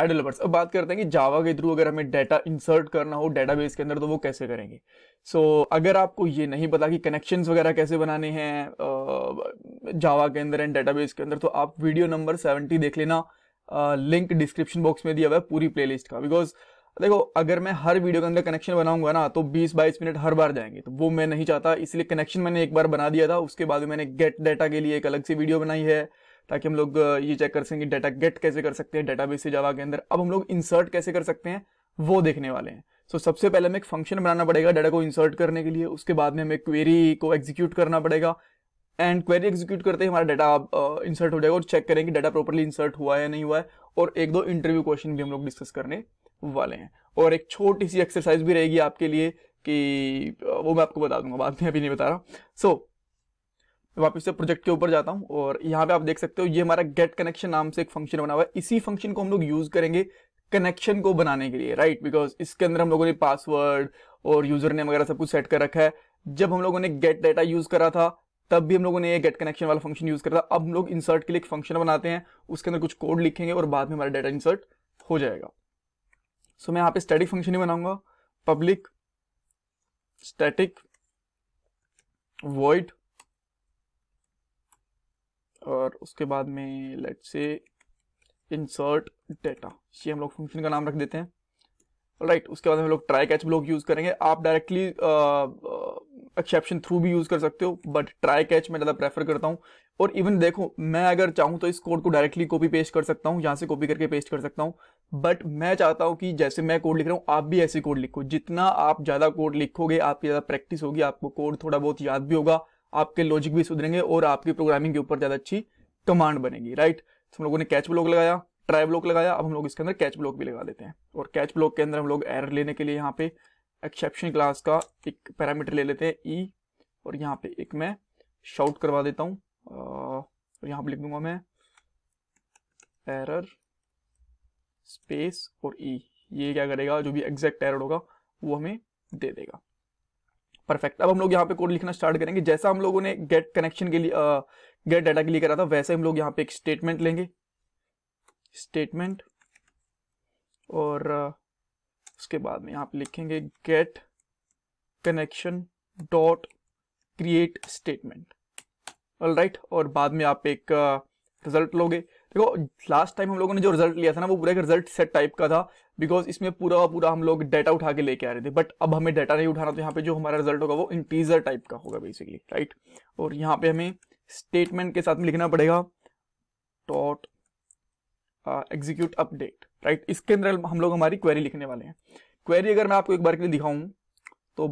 है डेवलपर्स अब बात करते हैं कि जावा के थ्रू अगर हमें डाटा इंसर्ट करना हो डेटाबेस के अंदर तो वो कैसे करेंगे सो so, अगर आपको ये नहीं पता कि कनेक्शन वगैरह कैसे बनाने हैं जावा के अंदर एंड डेटाबेस के अंदर तो आप वीडियो नंबर सेवेंटी देख लेना लिंक डिस्क्रिप्शन बॉक्स में दिया हुआ है पूरी प्लेलिस्ट का बिकॉज देखो अगर मैं हर वीडियो के अंदर कनेक्शन बनाऊंगा ना तो 20-22 मिनट हर बार जाएंगे तो वो मैं नहीं चाहता इसलिए कनेक्शन मैंने एक बार बना दिया था उसके बाद मैंने गेट डाटा के लिए एक अलग से वीडियो बनाई है ताकि हम लोग ये चेक कर सकें कि डाटा गेट कैसे कर सकते हैं डाटा से जावा के अंदर अब हम लोग इंसर्ट कैसे कर सकते हैं वो देखने वाले हैं सो so, सबसे पहले हमें एक फंक्शन बनाना पड़ेगा डाटा को इंसर्ट करने के लिए उसके बाद में हमें क्वेरी को एग्जीक्यूट करना पड़ेगा एंड क्वेरी एग्जीक्यूट करते ही हमारा डाटा इंसर्ट हो जाएगा और चेक करेंगे कि डाटा प्रॉपरली इंसर्ट हुआ है या नहीं हुआ है और एक दो इंटरव्यू क्वेश्चन भी हम लोग डिस्कस करने वाले हैं और एक छोटी सी एक्सरसाइज भी रहेगी आपके लिए कि वो मैं आपको बता दूंगा बाद में अभी नहीं बता रहा सो so, वापस से प्रोजेक्ट के ऊपर जाता हूँ और यहाँ पे आप देख सकते हो ये हमारा गेट कनेक्शन नाम से एक फंक्शन बना हुआ है इसी फंक्शन को हम लोग यूज करेंगे कनेक्शन को बनाने के लिए राइट बिकॉज इसके अंदर हम लोगों ने पासवर्ड और यूजर नेम वगैरह सब कुछ सेट कर रखा है जब हम लोगों ने गेट डाटा यूज करा था तब भी हम लोगों ने ये गेट कनेक्शन वाला फंक्शन यूज करा था अब हम लोग इंसर्ट के लिए एक फंक्शन बनाते हैं उसके अंदर कुछ कोड लिखेंगे और बाद में हमारा डाटा इंसर्ट हो जाएगा सो so, मैं यहाँ पे स्टैटिक फंक्शन ही बनाऊंगा पब्लिक स्टैटिक वॉइड और उसके बाद में लेट से इंसर्ट डेटा ये हम लोग फंक्शन का नाम रख देते हैं राइट right, उसके बाद हम लोग ट्राई कैच ब्लॉक यूज़ करेंगे आप डायरेक्टली एक्सेप्शन थ्रू भी यूज़ कर सकते हो बट ट्राई कैच मैं ज़्यादा प्रेफर करता हूँ और इवन देखो मैं अगर चाहूँ तो इस कोड को डायरेक्टली कॉपी पेस्ट कर सकता हूँ यहाँ से कॉपी करके पेस्ट कर सकता हूँ बट मैं चाहता हूँ कि जैसे मैं कोड लिख रहा हूँ आप भी ऐसे कोड लिखो जितना आप ज़्यादा कोड लिखोगे आपकी ज़्यादा प्रैक्टिस होगी आपको कोड थोड़ा बहुत याद भी होगा आपके लॉजिक भी सुधरेंगे और आपकी प्रोग्रामिंग के ऊपर ज़्यादा अच्छी कमांड बनेगी राइट तो हम लोगों ने कैच ब्लॉक लगाया ट्राई ब्लॉक लगाया अब हम लोग इसके अंदर कैच ब्लॉक भी लगा देते हैं और कैच ब्लॉक के अंदर हम लोग एरर लेने के लिए यहाँ पे एक्सेप्शन क्लास का एक पैरामीटर ले लेते हैं ई e, और यहाँ पे एक मैं शाउट करवा देता हूँ और यहाँ पर लिख दूंगा मैं एरर स्पेस और ई e, ये क्या करेगा जो भी एग्जैक्ट एरर होगा वो हमें दे देगा परफेक्ट अब हम लोग यहाँ पे कोड लिखना स्टार्ट करेंगे जैसा हम लोगों ने गेट कनेक्शन के लिए गेट डाटा के लिए करा था वैसे हम लोग यहाँ पे एक स्टेटमेंट लेंगे स्टेटमेंट और uh, उसके बाद में यहाँ पे लिखेंगे get connection dot create statement right और बाद में आप एक रिजल्ट uh, लोगे देखो लास्ट टाइम हम लोगों ने जो रिजल्ट लिया था ना वो पूरा एक रिजल्ट सेट टाइप का था बिकॉज इसमें पूरा पूरा हम लोग डाटा उठा के लेके आ रहे थे बट अब हमें डाटा नहीं उठाना तो यहाँ पे जो हमारा रिजल्ट होगा वो इंटीजर टाइप का होगा बेसिकली राइट और यहाँ पे हमें स्टेटमेंट के साथ में लिखना पड़ेगा डॉट एग्जीक्यूट अपडेट राइट इसके अंदर हम लोग हमारी क्वेरी लिखने वाले हैं क्वेरी अगर मैं आपको एक बार के लिए दिखाऊँ तो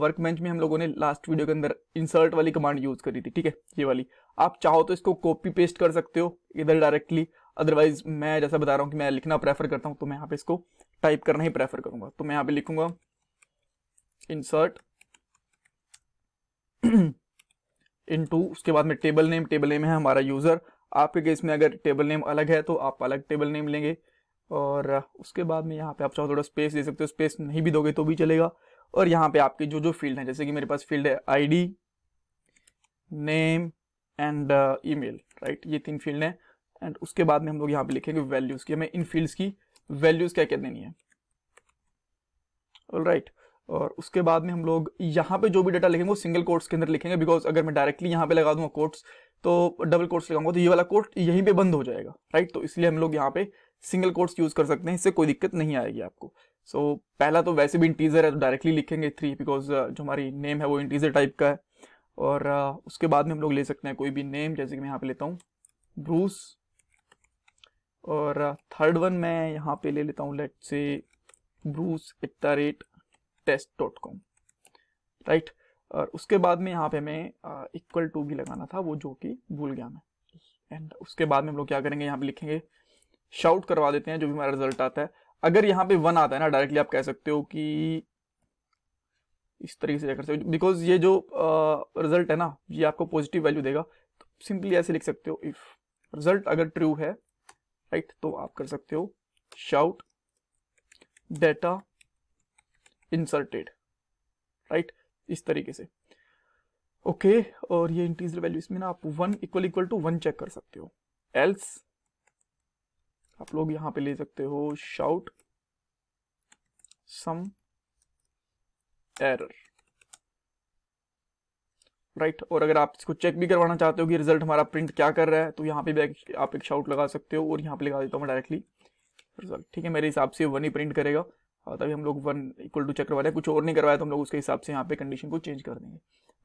वर्क बेंच में हम लोगों ने लास्ट वीडियो के अंदर इंसर्ट वाली कमांड यूज़ करी थी ठीक है ये वाली आप चाहो तो इसको कॉपी पेस्ट कर सकते हो इधर डायरेक्टली अदरवाइज मैं जैसा बता रहा हूँ कि मैं लिखना प्रेफर करता हूँ तो मैं यहाँ पे इसको टाइप करना ही प्रेफर करूंगा तो मैं यहाँ पे लिखूंगा इंसर्ट इन टू उसके बाद में टेबल नेम टेबल नेम है हमारा यूज़र आपके केस में अगर टेबल नेम अलग है तो आप अलग टेबल नेम लेंगे और उसके बाद में यहाँ पे आप चाहो थोड़ा स्पेस दे सकते हो स्पेस नहीं भी दोगे तो भी चलेगा और यहाँ पे आपके जो जो फील्ड हैं जैसे कि मेरे पास फील्ड है ID name and email right ये तीन फील्ड हैं एंड उसके बाद में हम लोग यहाँ पे लिखेंगे वैल्यूज़ की हमें इन फील्ड्स की वैल्यूज़ क्या क्या देनी है राइट right. और उसके बाद में हम लोग यहाँ पे जो भी डाटा लिखेंगे वो सिंगल कोर्ट्स के अंदर लिखेंगे बिकॉज अगर मैं डायरेक्टली यहाँ पे लगा दूंगा कोर्ट्स तो डबल कोर्ट्स लगाऊंगा तो ये वाला कोर्ट यहीं पे बंद हो जाएगा राइट तो इसलिए हम लोग यहाँ पे सिंगल कोर्ट्स यूज़ कर सकते हैं इससे कोई दिक्कत नहीं आएगी आपको सो so, पहला तो वैसे भी इंटीजर है तो डायरेक्टली लिखेंगे थ्री बिकॉज uh, जो हमारी नेम है वो इंटीजर टाइप का है और uh, उसके बाद में हम लोग ले सकते हैं कोई भी नेम जैसे कि मैं यहाँ पे लेता हूँ ब्रूस और थर्ड uh, वन मैं यहाँ पे ले लेता हूँ let's say Bruce at the rate test dot com right और उसके बाद में यहाँ पे हमें इक्वल टू भी लगाना था वो जो कि भूल गया मैं एंड उसके बाद में हम लोग क्या करेंगे यहाँ पे लिखेंगे शाउट करवा देते हैं जो भी हमारा रिजल्ट आता है अगर यहाँ पे वन आता है ना डायरेक्टली आप कह सकते हो कि इस तरीके से कर सकते हो बिकॉज ये जो रिजल्ट uh, है ना ये आपको पॉजिटिव वैल्यू देगा तो सिंपली ऐसे लिख सकते हो इफ रिजल्ट अगर ट्रू है राइट right, तो आप कर सकते हो शाउट डेटा इंसर्टेड राइट इस तरीके से ओके okay, और ये इंटीजर वैल्यू इसमें ना आप one equal equal to one check कर सकते हो एल्स आप लोग यहाँ पे ले सकते हो शाउट सम एरर राइट और अगर आप इसको चेक भी करवाना चाहते हो कि रिजल्ट हमारा प्रिंट क्या कर रहा है तो यहाँ पे भी आप एक शाउट लगा सकते हो और यहाँ पे लगा देता हूं डायरेक्टली रिजल्ट ठीक है मेरे हिसाब से वन ही प्रिंट करेगा और तभी हम लोग वन इक्वल टू चेक करवा रहे हैं कुछ और नहीं करवाया तो हम लोग उसके हिसाब से यहाँ पे कंडीशन को चेंज कर देंगे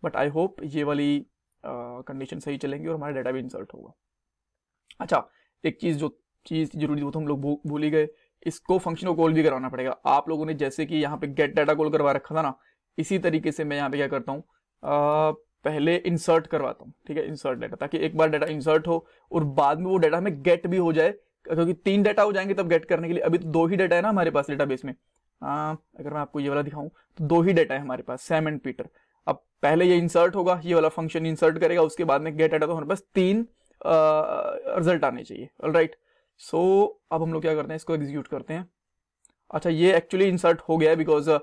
बट आई होप ये वाली कंडीशन सही चलेंगी और हमारा डाटा भी इंसर्ट होगा अच्छा एक चीज़ जो चीज़ जरूरी वो तो हम लोग भूल ही गए इसको फंक्शन को कॉल भी कराना पड़ेगा आप लोगों ने जैसे कि यहाँ पे गेट डाटा कॉल करवा रखा था ना इसी तरीके से मैं यहाँ पे क्या करता हूँ पहले इंसर्ट करवाता हूँ ठीक है इंसर्ट डाटा ताकि एक बार डाटा इंसर्ट हो और बाद में वो डाटा हमें गेट भी हो जाए क्योंकि तीन डाटा हो जाएंगे तब गेट करने के लिए अभी तो दो ही डाटा है ना हमारे पास बेस में आ, अगर मैं आपको ये वाला दिखाऊं तो दो ही डाटा है हमारे पास सैम एंड पीटर अब पहले ये इंसर्ट होगा ये वाला फंक्शन इंसर्ट करेगा उसके बाद में गेट डाटा तो हमारे पास तीन रिजल्ट आने चाहिए राइट सो so, अब हम लोग क्या करते हैं इसको एग्जीक्यूट करते हैं अच्छा ये एक्चुअली इंसर्ट हो गया है बिकॉज uh,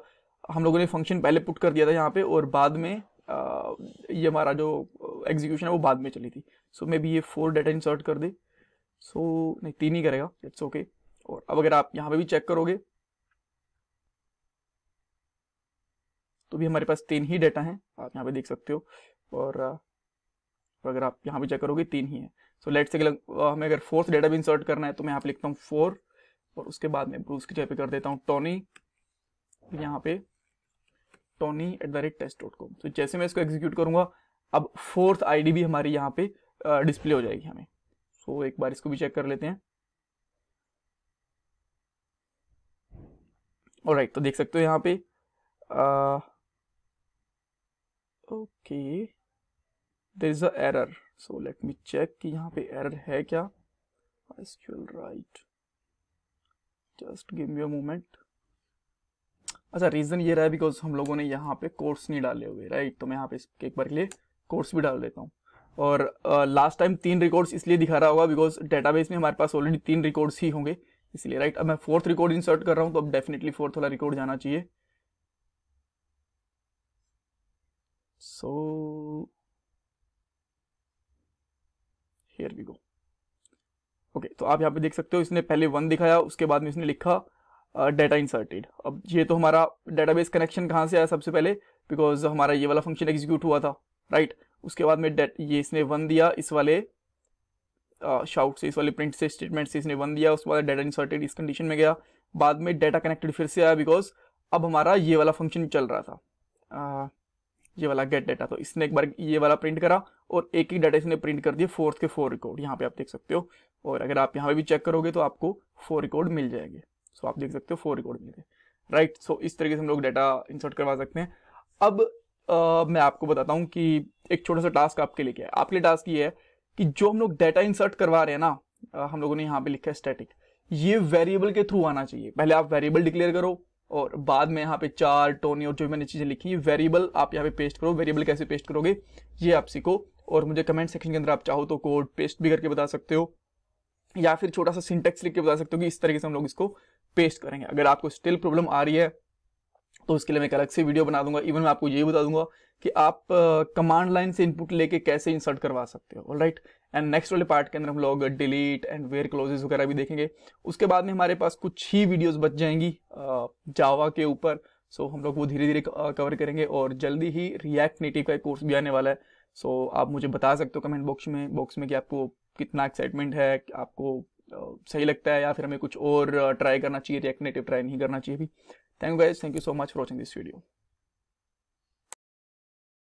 हम लोगों ने फंक्शन पहले पुट कर दिया था यहाँ पे और बाद में uh, ये हमारा जो एग्जीक्यूशन uh, है वो बाद में चली थी सो मे बी ये फोर डाटा इंसर्ट कर दे सो so, नहीं तीन ही करेगा इट्स ओके okay. और अब अगर आप यहाँ पे भी चेक करोगे तो भी हमारे पास तीन ही डेटा हैं आप यहाँ पे देख सकते हो और uh, अगर आप यहाँ पे चेक करोगे तीन ही है सो लेट से हमें अगर फोर्थ डेटा भी इंसर्ट करना है तो मैं यहाँ पे लिखता हूँ फोर और उसके बाद में ब्रूस की जगह पे कर देता हूँ टोनी यहाँ पे Tony at the rate test dot com so जैसे मैं इसको एग्जीक्यूट करूंगा अब फोर्थ आईडी भी हमारी यहाँ पे डिस्प्ले uh, हो जाएगी हमें सो एक बार इसको भी चेक कर लेते हैं और right, तो देख सकते हो यहाँ पे okay uh, okay. There is a error so let me check कि यहाँ पे एरर है क्या yes right just give me a moment अच्छा रीज़न ये रहा है बिकॉज हम लोगों ने यहाँ पे कोर्स नहीं डाले हुए राइट तो मैं यहाँ पे एक बार के लिए कोर्स भी डाल देता हूँ और लास्ट टाइम तीन रिकॉर्ड्स इसलिए दिखा रहा होगा बिकॉज डेटाबेस में हमारे पास ऑलरेडी तीन रिकॉर्ड्स ही होंगे इसलिए राइट अब मैं फोर्थ रिकॉर्ड इंसर्ट कर रहा हूँ तो अब डेफिनेटली फोर्थ वाला रिकॉर्ड जाना चाहिए so so, here we go okay तो आप यहाँ पे देख सकते हो इसने पहले वन दिखाया उसके बाद में इसने लिखा डेटा uh, इंसर्टेड अब ये तो हमारा डेटाबेस कनेक्शन कहाँ से आया सबसे पहले बिकॉज हमारा ये वाला फंक्शन एग्जीक्यूट हुआ था राइट right? उसके बाद में ये इसने वन दिया इस वाले शाउट uh, से इस वाले प्रिंट से स्टेटमेंट से इसने वन दिया उसके बाद डेटा इंसर्टेड इस कंडीशन में गया बाद में डेटा कनेक्टेड फिर से आया बिकॉज अब हमारा ये वाला फंक्शन चल रहा था uh, ये वाला गेट डाटा तो इसने एक बार ये वाला प्रिंट करा और एक ही डाटा इसने प्रिंट कर दिया फोर्थ के फोर रिकॉर्ड यहाँ पे आप देख सकते हो और अगर आप यहाँ पे भी चेक करोगे तो आपको फोर रिकॉर्ड मिल जाएंगे सो आप देख सकते हो फोर रिकॉर्ड मिल गए राइट सो इस तरीके से हम लोग डाटा इंसर्ट करवा सकते हैं अब आ, मैं आपको बताता हूँ कि एक छोटा सा टास्क आपके लिए क्या है आपके लिए टास्क ये है कि जो हम लोग डाटा इंसर्ट करवा रहे हैं ना हम लोगों ने यहाँ पे लिखा है स्टेटिक ये वेरिएबल के थ्रू आना चाहिए पहले आप वेरिएबल डिक्लेयर करो और बाद में यहाँ पे चार टोनी और जो मैंने चीज़ें लिखी है वेरिएबल आप यहाँ पे पेस्ट करो वेरिएबल कैसे पेस्ट करोगे ये आप सीखो और मुझे कमेंट सेक्शन के अंदर आप चाहो तो कोड पेस्ट भी करके बता सकते हो या फिर छोटा सा सिंटेक्स लिख के बता सकते हो कि इस तरीके से हम लोग इसको पेस्ट करेंगे अगर आपको स्टिल प्रॉब्लम आ रही है तो उसके लिए मैं एक अलग से वीडियो बना दूंगा इवन मैं आपको ये बता दूंगा कि आप कमांड uh, लाइन से इनपुट लेके कैसे इंसर्ट करवा सकते हो राइट एंड नेक्स्ट वाले पार्ट के अंदर हम लोग डिलीट एंड वेयर क्लोजेज वगैरह भी देखेंगे उसके बाद में हमारे पास कुछ ही वीडियोस बच जाएंगी जावा uh, के ऊपर सो so, हम लोग वो धीरे धीरे कवर करेंगे और जल्दी ही रिएक्ट नेटिव का एक कोर्स भी आने वाला है सो so, आप मुझे बता सकते हो कमेंट बॉक्स में बॉक्स में कि आपको कितना एक्साइटमेंट है आपको सही लगता है या फिर हमें कुछ और ट्राई करना चाहिए रिएक्ट नेटिव ट्राई नहीं करना चाहिए भी thank you guys thank you so much for watching this video